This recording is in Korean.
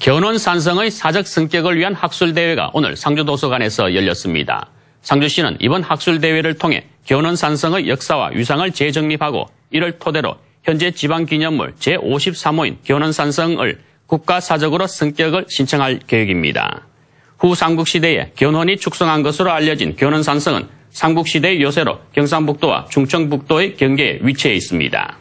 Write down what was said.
견원 산성의 사적 성격을 위한 학술대회가 오늘 상주도서관에서 열렸습니다. 상주시는 이번 학술대회를 통해 견원 산성의 역사와 위상을 재정립하고 이를 토대로 현재 지방기념물 제53호인 견원 산성을 국가사적으로 성격을 신청할 계획입니다. 후 삼국시대에 견훤이 축성한 것으로 알려진 견훤산성은 삼국시대 의 요새로 경상북도와 충청북도의 경계에 위치해 있습니다.